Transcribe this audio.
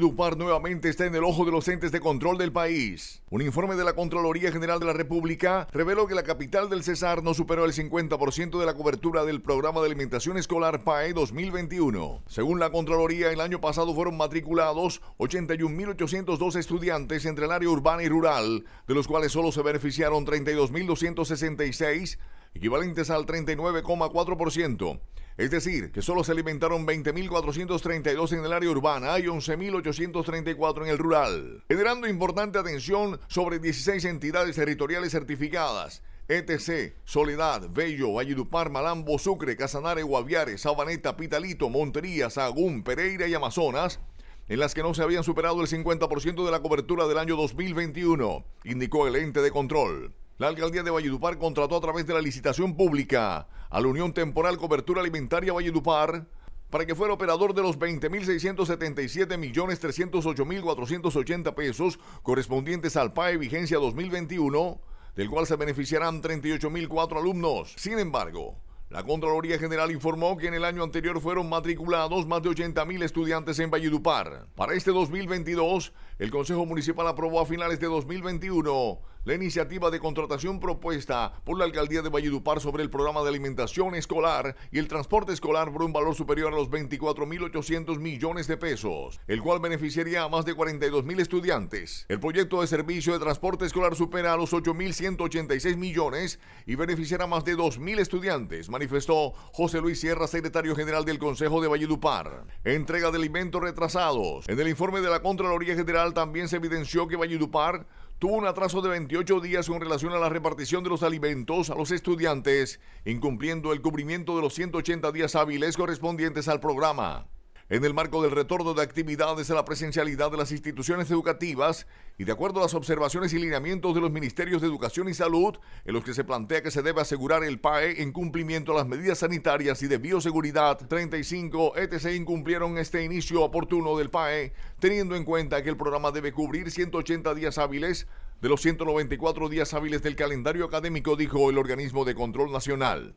Dupar nuevamente está en el ojo de los entes de control del país. Un informe de la Contraloría General de la República reveló que la capital del Cesar no superó el 50% de la cobertura del programa de alimentación escolar PAE 2021. Según la Contraloría, el año pasado fueron matriculados 81.802 estudiantes entre el área urbana y rural, de los cuales solo se beneficiaron 32.266, equivalentes al 39,4%. Es decir, que solo se alimentaron 20.432 en el área urbana y 11.834 en el rural, generando importante atención sobre 16 entidades territoriales certificadas. ETC, Soledad, Bello, Valledupar, Malambo, Sucre, Casanare, Guaviare, Sabaneta, Pitalito, Montería, Sagún, Pereira y Amazonas, en las que no se habían superado el 50% de la cobertura del año 2021, indicó el ente de control. La alcaldía de Valledupar contrató a través de la licitación pública a la Unión Temporal Cobertura Alimentaria Valledupar para que fuera operador de los 20.677.308.480 pesos correspondientes al PAE vigencia 2021, del cual se beneficiarán 38.004 alumnos. Sin embargo, la Contraloría General informó que en el año anterior fueron matriculados más de 80.000 estudiantes en Valledupar. Para este 2022, el Consejo Municipal aprobó a finales de 2021 la iniciativa de contratación propuesta por la alcaldía de Valledupar sobre el programa de alimentación escolar y el transporte escolar por un valor superior a los 24.800 millones de pesos, el cual beneficiaría a más de 42.000 estudiantes. El proyecto de servicio de transporte escolar supera a los 8.186 millones y beneficiará a más de 2.000 estudiantes, manifestó José Luis Sierra, secretario general del Consejo de Valledupar. Entrega de alimentos retrasados. En el informe de la Contraloría General también se evidenció que Valledupar tuvo un atraso de 28 días en relación a la repartición de los alimentos a los estudiantes, incumpliendo el cubrimiento de los 180 días hábiles correspondientes al programa. En el marco del retorno de actividades a la presencialidad de las instituciones educativas y de acuerdo a las observaciones y lineamientos de los ministerios de Educación y Salud, en los que se plantea que se debe asegurar el PAE en cumplimiento a las medidas sanitarias y de bioseguridad 35 ETC incumplieron este inicio oportuno del PAE, teniendo en cuenta que el programa debe cubrir 180 días hábiles de los 194 días hábiles del calendario académico, dijo el organismo de control nacional.